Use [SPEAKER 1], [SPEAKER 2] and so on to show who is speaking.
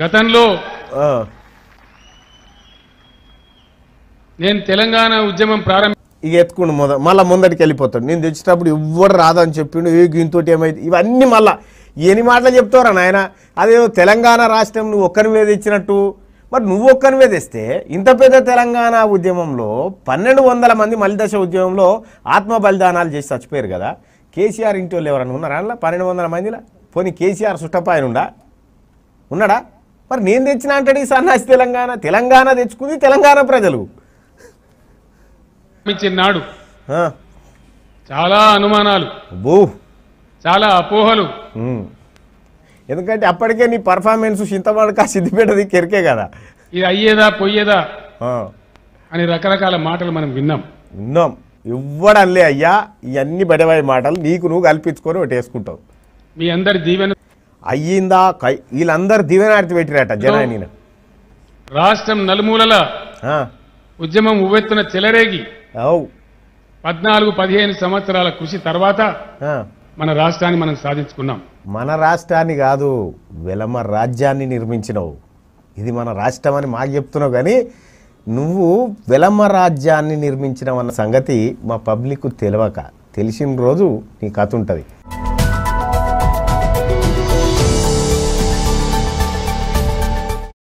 [SPEAKER 1] గతంలో నేను తెలంగాణ ఉద్యమం ప్రారంభ ఇక ఎత్తుకుండు మొద మళ్ళీ ముందరికి వెళ్ళిపోతాడు నేను తెచ్చినప్పుడు ఎవ్వరు రాదని చెప్పిండు ఏ గింతోటి ఏమైతే ఇవన్నీ మళ్ళీ ఎన్ని మాటలు చెప్తావురా నాయన అదేదో తెలంగాణ రాష్ట్రం నువ్వు ఒక్కరి మీద ఇచ్చినట్టు మరి నువ్వు ఒక్కరి మీద ఇస్తే ఇంత పెద్ద తెలంగాణ ఉద్యమంలో పన్నెండు వందల మంది మలిదశ ఉద్యమంలో ఆత్మ బలిదానాలు చేసి చచ్చిపోయారు కదా కేసీఆర్ ఇంటి వాళ్ళు ఎవరన్నా ఉన్నారా పన్నెండు వందల మందిలా పోనీ కేసీఆర్ సుట్టపాయనుండా ఉన్నాడా మరి నేను తెచ్చిన అంటాడు ఈ సన్నాసి తెలంగాణ తెలంగాణ తెచ్చుకుంది తెలంగాణ ప్రజలు నాడు చాలా అనుమానాలు చాలా అపోహలు ఎందుకంటే అప్పటికే నీ పర్ఫార్మెన్స్ చింతమాడక సిద్ధిపేటది కెరికే కదా ఇది అయ్యేదా పోయేదా అని రకరకాల మాటలు మనం విన్నాం విన్నాం లే అయ్యా ఇవన్నీ బడవాయి మాటలు నీకు నువ్వు కల్పించుకొని ఒకటి వేసుకుంటావు మీ అందరి దీవెన అయ్యిందా వీళ్ళందరూ దివ్యనార్తి పెట్టినట జనాని
[SPEAKER 2] రాష్ట్రం నలుమూలల ఉద్యమం ఉవ్వెత్తున చెలరేగి పద్నాలుగు పదిహేను సంవత్సరాల కృషి తర్వాత మన రాష్ట్రాన్ని మనం
[SPEAKER 1] సాధించుకున్నాం మన రాష్ట్రాన్ని కాదు వెలమ రాజ్యాన్ని నిర్మించినవు ఇది మన రాష్ట్రం అని మాకు చెప్తున్నావు కానీ నువ్వు వెలమ రాజ్యాన్ని నిర్మించినవన్న సంగతి మా పబ్లిక్ తెలియక తెలిసిన రోజు నీ కథ ఉంటుంది